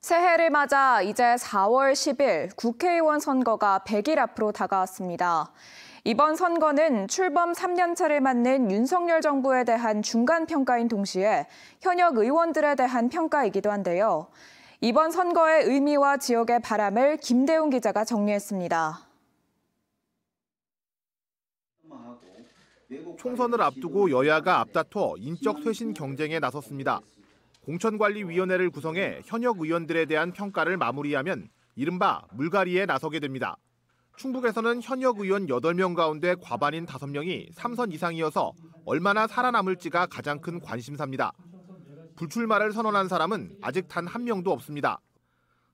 새해를 맞아 이제 4월 10일 국회의원 선거가 100일 앞으로 다가왔습니다. 이번 선거는 출범 3년차를 맞는 윤석열 정부에 대한 중간 평가인 동시에 현역 의원들에 대한 평가이기도 한데요. 이번 선거의 의미와 지역의 바람을 김대웅 기자가 정리했습니다. 총선을 앞두고 여야가 앞다퉈 인적 쇄신 경쟁에 나섰습니다. 공천관리위원회를 구성해 현역 의원들에 대한 평가를 마무리하면 이른바 물갈이에 나서게 됩니다. 충북에서는 현역 의원 8명 가운데 과반인 5명이 3선 이상이어서 얼마나 살아남을지가 가장 큰 관심사입니다. 불출마를 선언한 사람은 아직 단 한 명도 없습니다.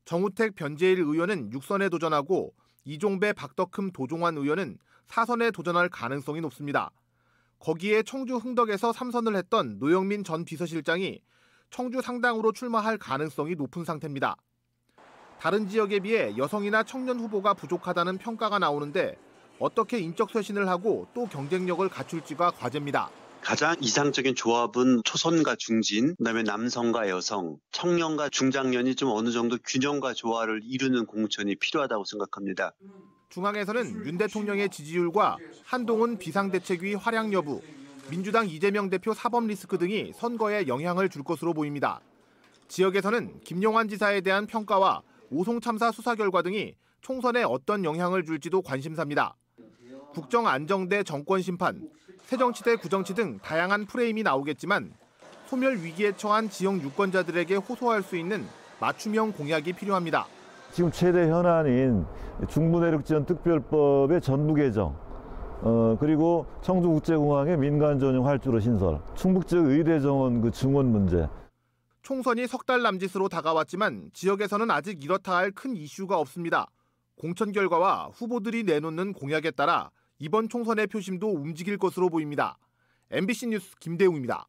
정우택 변재일 의원은 6선에 도전하고 이종배 박덕흠 도종환 의원은 4선에 도전할 가능성이 높습니다. 거기에 청주 흥덕에서 3선을 했던 노영민 전 비서실장이 청주 상당으로 출마할 가능성이 높은 상태입니다. 다른 지역에 비해 여성이나 청년 후보가 부족하다는 평가가 나오는데 어떻게 인적 쇄신을 하고 또 경쟁력을 갖출지가 과제입니다. 가장 이상적인 조합은 초선과 중진, 그다음에 남성과 여성, 청년과 중장년이 좀 어느 정도 균형과 조화를 이루는 공천이 필요하다고 생각합니다. 중앙에서는 윤 대통령의 지지율과 한동훈 비상대책위 활약 여부, 민주당 이재명 대표 사법 리스크 등이 선거에 영향을 줄 것으로 보입니다. 지역에서는 김용환 지사에 대한 평가와 오송 참사 수사 결과 등이 총선에 어떤 영향을 줄지도 관심사입니다. 국정 안정대 정권 심판, 새정치대 구정치 등 다양한 프레임이 나오겠지만 소멸 위기에 처한 지역 유권자들에게 호소할 수 있는 맞춤형 공약이 필요합니다. 지금 최대 현안인 중부내륙지원 특별법의 전부 개정, 어, 그리고 청주국제공항의 민간 전용 활주로 신설, 충북지역 의대 정원 그 증원 문제. 총선이 석 달 남짓으로 다가왔지만 지역에서는 아직 이렇다 할 큰 이슈가 없습니다. 공천 결과와 후보들이 내놓는 공약에 따라 이번 총선의 표심도 움직일 것으로 보입니다. MBC 뉴스 김대웅입니다.